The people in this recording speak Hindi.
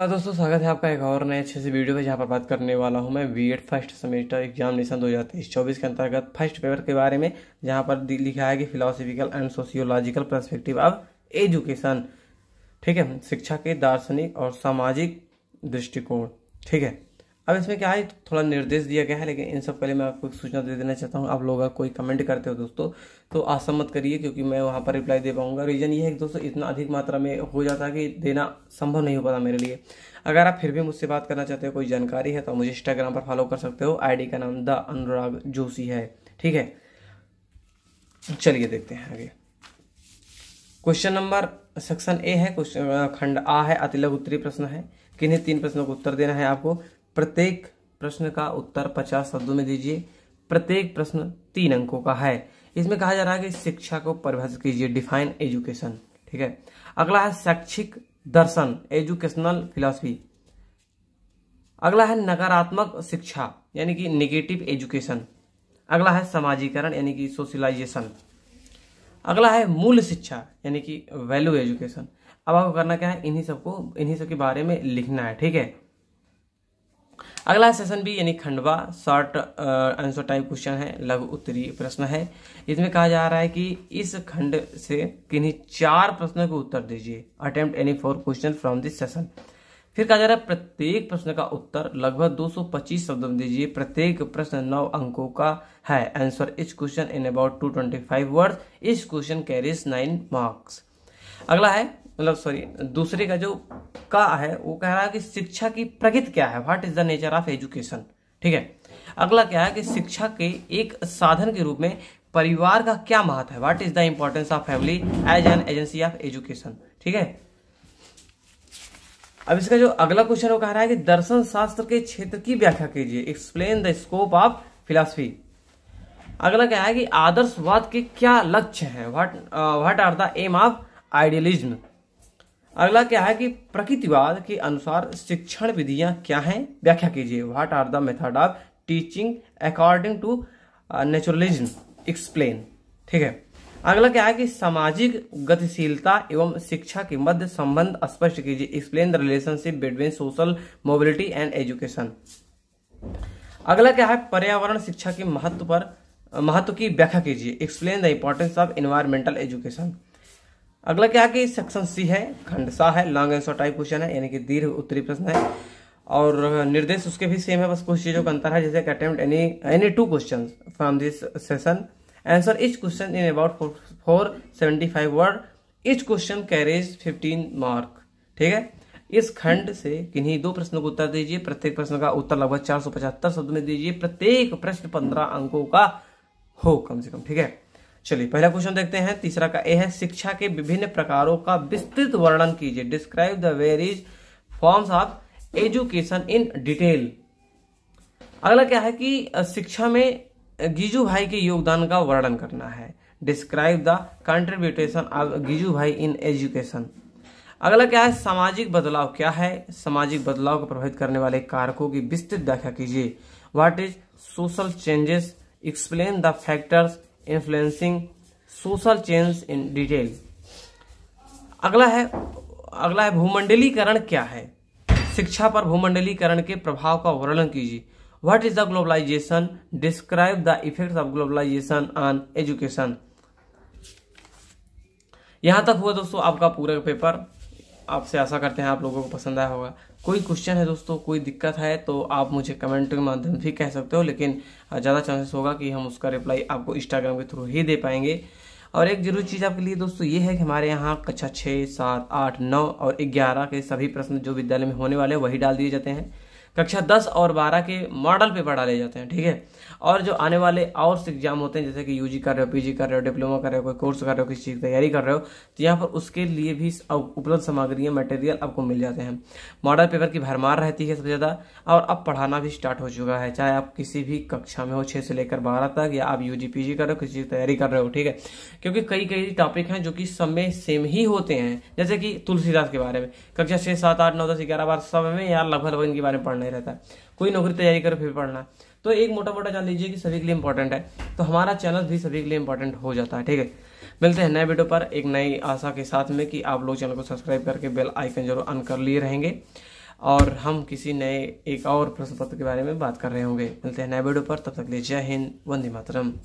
हाँ दोस्तों स्वागत है आपका एक और नए अच्छे से वीडियो में जहाँ पर बात करने वाला हूँ मैं B Ed first semester exam दो हज़ार तेईस चौबीस के अंतर्गत फर्स्ट पेपर के बारे में जहाँ पर लिखा है कि philosophical and sociological perspective of education ठीक है शिक्षा के दार्शनिक और सामाजिक दृष्टिकोण ठीक है अब इसमें क्या है थोड़ा निर्देश दिया गया है लेकिन इन सब पहले मैं आपको एक सूचना दे देना चाहता हूँ आप लोग कोई कमेंट करते हो दोस्तों तो आसम करिए क्योंकि मैं वहाँ पर रिप्लाई दे पाऊँगा रीज़न ये है कि दोस्तों इतना अधिक मात्रा में हो जाता है कि देना संभव नहीं हो पाता मेरे लिए अगर आप फिर भी मुझसे बात करना चाहते हो कोई जानकारी है तो मुझे इंस्टाग्राम पर फॉलो कर सकते हो आईडी का नाम द अनुराग जोशी है ठीक है चलिए देखते हैं आगे क्वेश्चन नंबर सेक्शन ए है क्वेश्चन खंड आ है अतिलक उत्तरी प्रश्न है किन्हीं तीन प्रश्नों को उत्तर देना है आपको प्रत्येक प्रश्न का उत्तर पचास शब्दों में दीजिए प्रत्येक प्रश्न तीन अंकों का है इसमें कहा जा रहा है कि शिक्षा को परिभाषित कीजिए डिफाइन एजुकेशन ठीक है अगला है शैक्षिक दर्शन एजुकेशनल फिलोसफी अगला है नकारात्मक शिक्षा यानी कि निगेटिव एजुकेशन अगला है समाजीकरण यानी कि सोशलाइजेशन अगला है मूल शिक्षा यानी कि वैल्यू एजुकेशन अब आपको करना क्या है इन्हीं सबको इन्हीं सब के बारे में लिखना है ठीक है अगला सेशन भी यानी खंडवा शॉर्ट आंसर टाइप क्वेश्चन है लघु उत्तरी प्रश्न है इसमें कहा जा रहा है कि इस खंड से किन्हीं चार प्रश्नों के उत्तर दीजिए attempt any four question from this session फिर कहा जा रहा है प्रत्येक प्रश्न का उत्तर लगभग 225 शब्दों में दीजिए प्रत्येक प्रश्न नौ अंकों का है आंसर इस क्वेश्चन इन अबाउट 225 वर्ड्स इस क्वेश्चन कैरीज नाइन मार्क्स अगला है मतलब सॉरी दूसरे का जो का है वो कह रहा है कि शिक्षा की प्रगति क्या है what is the nature of education ठीक है अगला क्या है कि शिक्षा के एक साधन के रूप में परिवार का क्या महत्व है what is the importance of family as an agency of education ठीक है अब इसका जो अगला क्वेश्चन वो कह रहा है कि दर्शन शास्त्र के क्षेत्र की व्याख्या कीजिए explain the scope of philosophy अगला क्या है कि आदर्शवाद के क्या लक्ष्य हैं what what are the aim of idealism अगला क्या है कि प्रकृतिवाद के अनुसार शिक्षण विधियां क्या हैं व्याख्या कीजिए what are the method of teaching according to naturalism explain ठीक है अगला क्या है कि सामाजिक गतिशीलता एवं शिक्षा के मध्य संबंध स्पष्ट कीजिए explain the relationship between social mobility and education अगला क्या है पर्यावरण शिक्षा के महत्व पर uh, महत्व की व्याख्या कीजिए explain the importance of environmental education अगला क्या है कि सेक्शन सी है खंड सा है लॉन्ग एंसर टाइप क्वेश्चन है यानी कि दीर्घ उत्तरी प्रश्न है और निर्देश उसके भी सेम है बस कुछ चीज़ों का अंतर है जैसे attempt any any two question from this session answer each question in about four seventy five word each question carries fifteen mark ठीक है इस खंड से किन्हीं दो प्रश्नों को उत्तर दीजिए प्रत्येक प्रश्न का उत्तर लगभग चार सौ पचहत्तर शब्द में दीजिए प्रत्येक प्रश्न पंद्रह अंकों का हो कम से कम ठीक है चलिए पहला क्वेश्चन देखते हैं तीसरा का ए है शिक्षा के विभिन्न प्रकारों का विस्तृत वर्णन कीजिए describe the various forms of education in detail अगला क्या है कि शिक्षा में गिजू भाई के योगदान का वर्णन करना है describe the contribution of Gijubhai in education अगला क्या है सामाजिक बदलाव क्या है सामाजिक बदलाव को प्रभावित करने वाले कारकों की विस्तृत व्याख्या कीजिए what is social changes explain the factors influencing social change in detail अगला है अगला है भूमंडलीकरण क्या है शिक्षा पर भूमंडलीकरण के प्रभाव का वर्णन कीजिए what is the globalization describe the effects of globalization on education यहां तक हुआ दोस्तों आपका पूरा पेपर आपसे आशा करते हैं आप लोगों को पसंद आया होगा कोई क्वेश्चन है दोस्तों कोई दिक्कत है तो आप मुझे कमेंट के माध्यम से कह सकते हो लेकिन ज़्यादा चांसेस होगा कि हम उसका रिप्लाई आपको इंस्टाग्राम के थ्रू ही दे पाएंगे और एक जरूरी चीज़ आपके लिए दोस्तों ये है कि हमारे यहाँ कक्षा छः सात आठ नौ और ग्यारह के सभी प्रश्न जो विद्यालय में होने वाले हैं वही डाल दिए जाते हैं कक्षा दस और बारह के मॉडल पेपर डाले जाते हैं ठीक है और जो आने वाले और एग्जाम होते हैं जैसे कि यूजी कर रहे हो पीजी कर रहे हो डिप्लोमा कर रहे हो कोई कोर्स कर रहे हो किसी चीज़ की तैयारी कर रहे हो तो यहाँ पर उसके लिए भी उपलब्ध सामग्री मटेरियल आपको मिल जाते हैं मॉडल पेपर की भरमार रहती है सबसे ज़्यादा और अब पढ़ाना भी स्टार्ट हो चुका है चाहे आप किसी भी कक्षा में हो छः से लेकर बारह तक या आप यू जी पी जी कर रहे हो किसी चीज़ की तैयारी कर रहे हो ठीक है क्योंकि कई कई टॉपिक हैं जो कि सब में सेम ही होते हैं जैसे कि तुलसीदास के बारे में कक्षा छः सात आठ नौ दस ग्यारह बारह सब में यार लगभग लगभग इनके बारे में पढ़ना नहीं रहता है कोई नौकरी तैयारी करो फिर पढ़ना तो एक मोटा मोटा जान लीजिए कि सभी के लिए इंपॉर्टेंट है तो हमारा चैनल भी सभी के लिए इंपॉर्टेंट हो जाता है ठीक है मिलते हैं नए वीडियो पर एक नई आशा के साथ में कि आप लोग चैनल को सब्सक्राइब करके बेल आइकन जरूर ऑन कर लिए रहेंगे और हम किसी नए एक और प्रश्न पत्र के बारे में बात कर रहे होंगे मिलते हैं नए वीडियो पर तब तक लिए जय हिंद वंदे मातरम